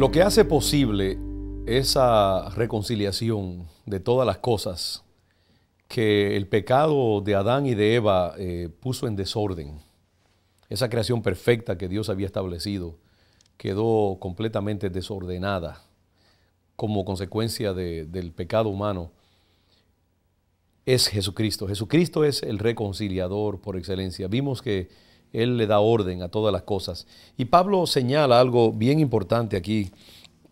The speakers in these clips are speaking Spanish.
Lo que hace posible esa reconciliación de todas las cosas que el pecado de Adán y de Eva eh, puso en desorden, esa creación perfecta que Dios había establecido, quedó completamente desordenada como consecuencia del pecado humano, es Jesucristo. Jesucristo es el reconciliador por excelencia. Vimos que él le da orden a todas las cosas. Y Pablo señala algo bien importante aquí.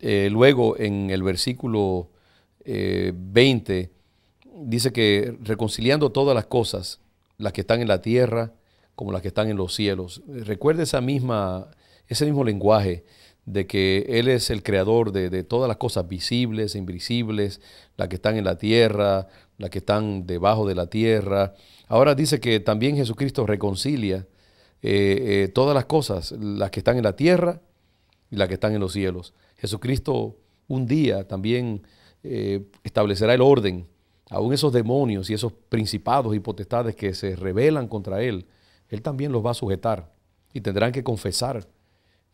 Eh, luego en el versículo 20 eh, dice que reconciliando todas las cosas, las que están en la tierra como las que están en los cielos. Recuerda esa misma, ese mismo lenguaje de que Él es el creador de, de todas las cosas visibles, e invisibles, las que están en la tierra, las que están debajo de la tierra. Ahora dice que también Jesucristo reconcilia eh, eh, todas las cosas, las que están en la tierra y las que están en los cielos. Jesucristo un día también eh, establecerá el orden, aún esos demonios y esos principados y potestades que se rebelan contra Él, Él también los va a sujetar y tendrán que confesar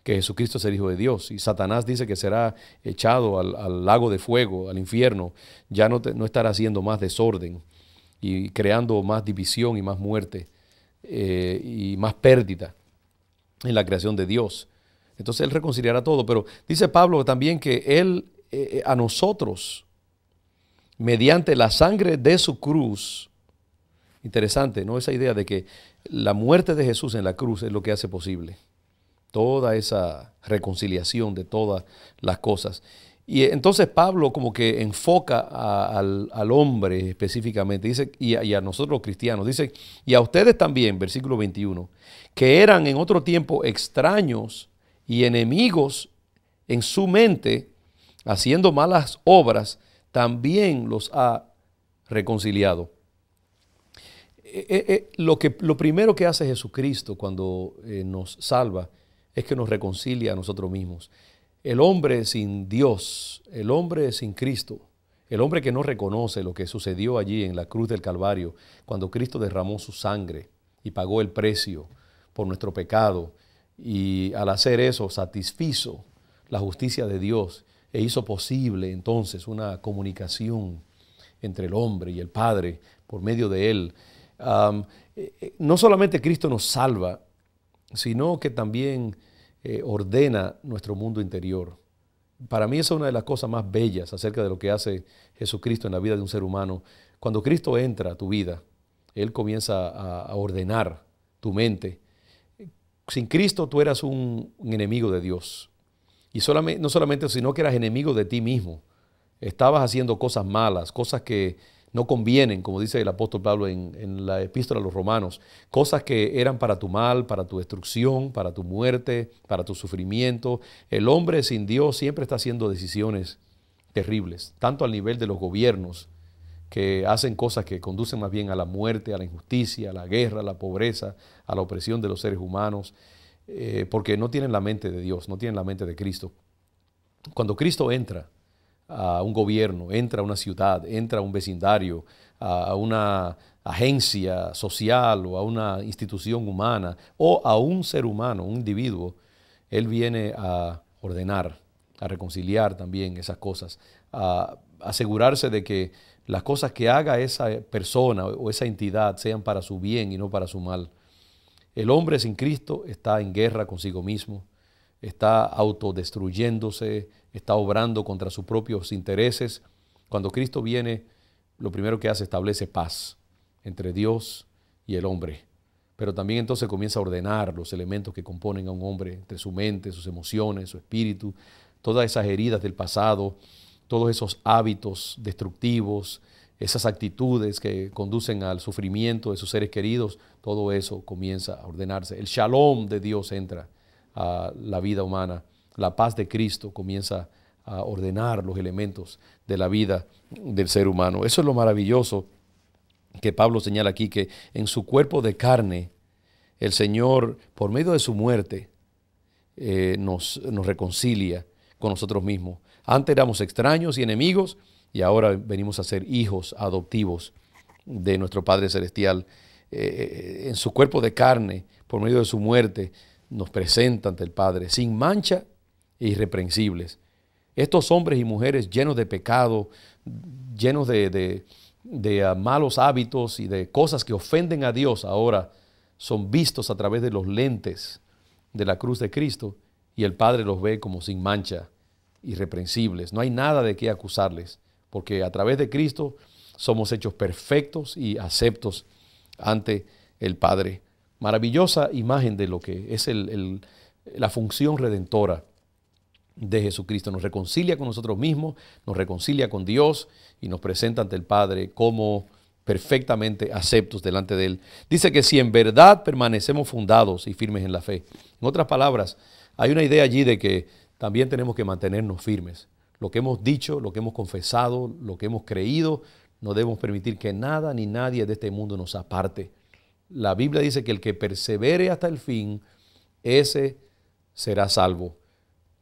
que Jesucristo es el Hijo de Dios. Y Satanás dice que será echado al, lago de fuego, al infierno, ya no, no estará haciendo más desorden y creando más división y más muerte. Eh, y más pérdida en la creación de Dios. Entonces Él reconciliará todo, pero dice Pablo también que Él eh, eh, a nosotros, mediante la sangre de su cruz, interesante, ¿no? Esa idea de que la muerte de Jesús en la cruz es lo que hace posible toda esa reconciliación de todas las cosas. Y entonces Pablo como que enfoca al, hombre específicamente, dice, y a, nosotros los cristianos, dice, y a ustedes también, versículo 21, que eran en otro tiempo extraños y enemigos en su mente, haciendo malas obras, también los ha reconciliado. Eh, eh, eh, lo, que, lo primero que hace Jesucristo cuando nos salva es que nos reconcilia a nosotros mismos. El hombre sin Dios, el hombre sin Cristo, el hombre que no reconoce lo que sucedió allí en la cruz del Calvario, cuando Cristo derramó su sangre y pagó el precio por nuestro pecado, y al hacer eso satisfizo la justicia de Dios e hizo posible entonces una comunicación entre el hombre y el Padre por medio de Él. Eh, eh, no solamente Cristo nos salva, sino que también eh, ordena nuestro mundo interior. Para mí esa es una de las cosas más bellas acerca de lo que hace Jesucristo en la vida de un ser humano. Cuando Cristo entra a tu vida, Él comienza a, ordenar tu mente. Sin Cristo tú eras un, enemigo de Dios. Y no solamente, sino que eras enemigo de ti mismo. Estabas haciendo cosas malas, cosas que no convienen, como dice el apóstol Pablo en, la epístola a los romanos, cosas que eran para tu mal, para tu destrucción, para tu muerte, para tu sufrimiento. El hombre sin Dios siempre está haciendo decisiones terribles, tanto al nivel de los gobiernos, que hacen cosas que conducen más bien a la muerte, a la injusticia, a la guerra, a la pobreza, a la opresión de los seres humanos, eh, porque no tienen la mente de Dios, no tienen la mente de Cristo. Cuando Cristo entra, a un gobierno, entra a una ciudad, entra a un vecindario, a una agencia social o a una institución humana o a un ser humano, un individuo, Él viene a ordenar, a reconciliar también esas cosas, a asegurarse de que las cosas que haga esa persona o esa entidad sean para su bien y no para su mal. El hombre sin Cristo está en guerra consigo mismo, está autodestruyéndose, está obrando contra sus propios intereses. Cuando Cristo viene, lo primero que hace es establece paz entre Dios y el hombre. Pero también entonces comienza a ordenar los elementos que componen a un hombre, entre su mente, sus emociones, su espíritu, todas esas heridas del pasado, todos esos hábitos destructivos, esas actitudes que conducen al sufrimiento de sus seres queridos, todo eso comienza a ordenarse. El shalom de Dios entra a la vida humana. La paz de Cristo comienza a ordenar los elementos de la vida del ser humano. Eso es lo maravilloso que Pablo señala aquí, que en su cuerpo de carne, el Señor, por medio de su muerte, eh, nos, nos reconcilia con nosotros mismos. Antes éramos extraños y enemigos y ahora venimos a ser hijos adoptivos de nuestro Padre Celestial. Eh, eh, en su cuerpo de carne, por medio de su muerte, nos presenta ante el Padre, sin mancha e irreprensibles. Estos hombres y mujeres llenos de pecado, llenos de, ah, malos hábitos y de cosas que ofenden a Dios ahora, son vistos a través de los lentes de la cruz de Cristo y el Padre los ve como sin mancha, irreprensibles. No hay nada de qué acusarles, porque a través de Cristo somos hechos perfectos y aceptos ante el Padre maravillosa imagen de lo que es la función redentora de Jesucristo. Nos reconcilia con nosotros mismos, nos reconcilia con Dios y nos presenta ante el Padre como perfectamente aceptos delante de Él. Dice que si en verdad permanecemos fundados y firmes en la fe. En otras palabras, hay una idea allí de que también tenemos que mantenernos firmes. Lo que hemos dicho, lo que hemos confesado, lo que hemos creído, no debemos permitir que nada ni nadie de este mundo nos aparte la Biblia dice que el que persevere hasta el fin, ese será salvo.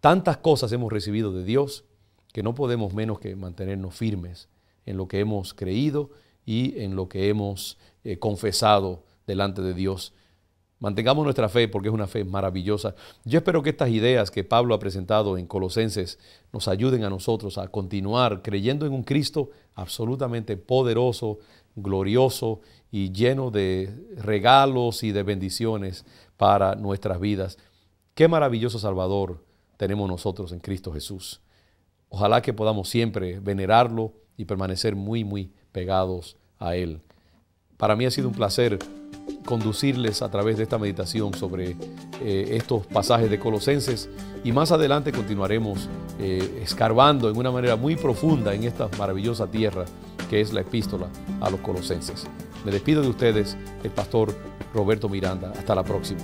Tantas cosas hemos recibido de Dios que no podemos menos que mantenernos firmes en lo que hemos creído y en lo que hemos eh, confesado delante de Dios. Mantengamos nuestra fe porque es una fe maravillosa. Yo espero que estas ideas que Pablo ha presentado en Colosenses nos ayuden a nosotros a continuar creyendo en un Cristo absolutamente poderoso, glorioso y lleno de regalos y de bendiciones para nuestras vidas. Qué maravilloso Salvador tenemos nosotros en Cristo Jesús. Ojalá que podamos siempre venerarlo y permanecer muy, muy pegados a Él. Para mí ha sido un placer conducirles a través de esta meditación sobre eh, estos pasajes de Colosenses y más adelante continuaremos eh, escarbando en una manera muy profunda en esta maravillosa tierra que es la epístola a los colosenses. Me despido de ustedes, el pastor Roberto Miranda. Hasta la próxima.